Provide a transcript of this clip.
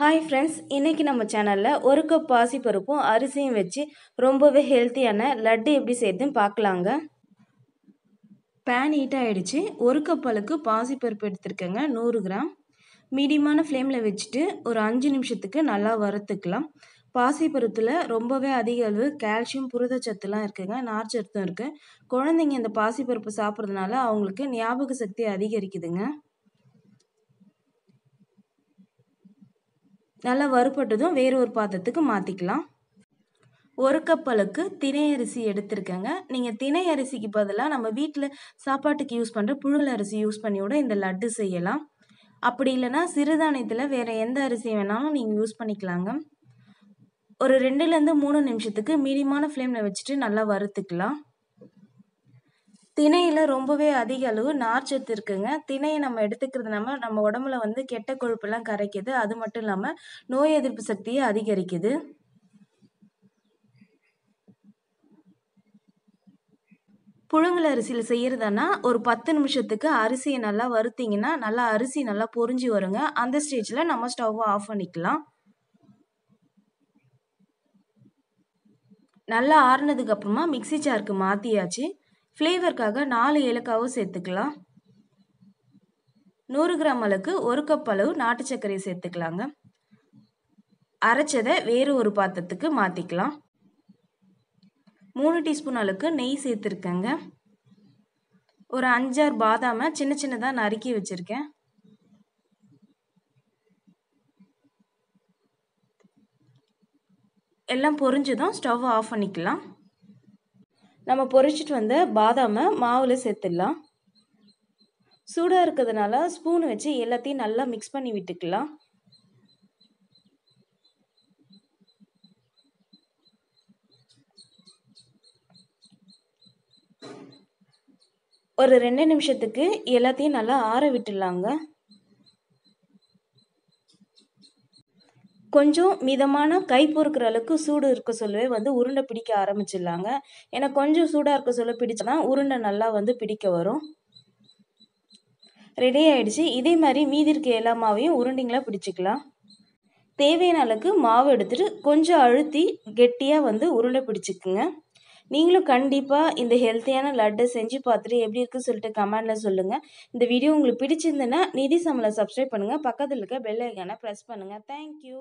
hi friends இன்றைக்கி நம்ம சேனலில் ஒரு கப் பாசிப்பருப்பும் அரிசியும் வச்சு ரொம்பவே ஹெல்த்தியான லட்டு எப்படி செய்யுதுன்னு பார்க்கலாங்க பேன் ஹீட் ஆகிடுச்சு ஒரு கப் அளவுக்கு பாசிப்பருப்பு எடுத்துருக்கேங்க நூறு கிராம் மீடியமான ஃப்ளேமில் வச்சுட்டு ஒரு அஞ்சு நிமிஷத்துக்கு நல்லா வறுத்துக்கலாம் பாசிப்பருத்தில் ரொம்பவே அதிக அளவு கால்சியம் புரதச்சத்துலாம் இருக்குதுங்க நார்ச்சத்தும் இருக்குது குழந்தைங்க இந்த பாசிப்பருப்பு சாப்பிட்றதுனால அவங்களுக்கு ஞாபக சக்தி அதிகரிக்குதுங்க நல்லா வறுபட்டதும் வேறு ஒரு பாத்திரத்துக்கு மாற்றிக்கலாம் ஒரு கப்பலுக்கு தினை அரிசி எடுத்திருக்கேங்க நீங்கள் தினை அரிசிக்கு பதிலாக நம்ம வீட்டில் சாப்பாட்டுக்கு யூஸ் பண்ணுற புழுங்கல் அரிசி யூஸ் பண்ணி விட இந்த லட்டு செய்யலாம் அப்படி இல்லைனா சிறுதானியத்தில் வேறு எந்த அரிசி வேணாலும் நீங்கள் யூஸ் பண்ணிக்கலாங்க ஒரு ரெண்டுலேருந்து மூணு நிமிஷத்துக்கு மீடியமான ஃப்ளேமில் வச்சுட்டு நல்லா வறுத்துக்கலாம் திணையில் ரொம்பவே அதிக அளவு நார்ச்சத்து இருக்குதுங்க திணையை நம்ம எடுத்துக்கிறது நம்ம நம்ம உடம்புல வந்து கெட்ட கொழுப்பெல்லாம் கரைக்குது அது மட்டும் இல்லாமல் நோய் எதிர்ப்பு சக்தியை அதிகரிக்குது புழுங்கல் அரிசியில் செய்கிறதுனா ஒரு பத்து நிமிஷத்துக்கு அரிசியை நல்லா வருத்திங்கன்னா நல்லா அரிசி நல்லா பொறிஞ்சி வருங்க அந்த ஸ்டேஜில் நம்ம ஸ்டவ்வை ஆஃப் பண்ணிக்கலாம் நல்லா ஆறுனதுக்கு அப்புறமா மிக்சி ஜாருக்கு மாற்றியாச்சு ஃப்ளேவருக்காக நாலு ஏலக்காவும் சேர்த்துக்கலாம் நூறு கிராம் அளவுக்கு ஒரு கப் அளவு நாட்டு சர்க்கரையை சேர்த்துக்கலாங்க அரைச்சதை வேறு ஒரு பாத்திரத்துக்கு மாற்றிக்கலாம் மூணு டீஸ்பூன் அளவுக்கு நெய் சேர்த்துருக்கேங்க ஒரு அஞ்சாறு பாதாமை சின்ன சின்னதாக நறுக்கி வச்சுருக்கேன் எல்லாம் பொறிஞ்சதும் ஸ்டவ் ஆஃப் பண்ணிக்கலாம் நம்ம பொறிச்சிட்டு வந்த பாதாமை மாவில் சேர்த்துடலாம் சூடாக இருக்கிறதுனால ஸ்பூன் வச்சு எல்லாத்தையும் நல்லா மிக்ஸ் பண்ணி விட்டுக்கலாம் ஒரு ரெண்டு நிமிஷத்துக்கு எல்லாத்தையும் நல்லா ஆற விட்டுடலாங்க கொஞ்சம் மிதமான கை பொறுக்கிற அளவுக்கு சூடு இருக்க சொல்லவே வந்து உருண்டை பிடிக்க ஆரம்பிச்சிடலாங்க ஏன்னா கொஞ்சம் சூடாக இருக்க சொல்ல பிடிச்சோன்னா உருண்டை நல்லா வந்து பிடிக்க வரும் ரெடி ஆகிடுச்சு இதே மாதிரி மீதி இருக்க எல்லா மாவையும் உருண்டைங்களா பிடிச்சிக்கலாம் தேவையான அளவுக்கு மாவு எடுத்துகிட்டு கொஞ்சம் அழுத்தி கெட்டியாக வந்து உருண்டை பிடிச்சிக்குங்க நீங்களும் கண்டிப்பாக இந்த ஹெல்த்தியான லட்டை செஞ்சு பார்த்துட்டு எப்படி இருக்குன்னு சொல்லிட்டு கமெண்டில் சொல்லுங்கள் இந்த வீடியோ உங்களுக்கு பிடிச்சிருந்தேன்னா நிதி சமலை சப்ஸ்கிரைப் பண்ணுங்கள் பக்கத்தில் இருக்க பெல் ஐக்கானை ப்ரெஸ் பண்ணுங்கள் தேங்க்யூ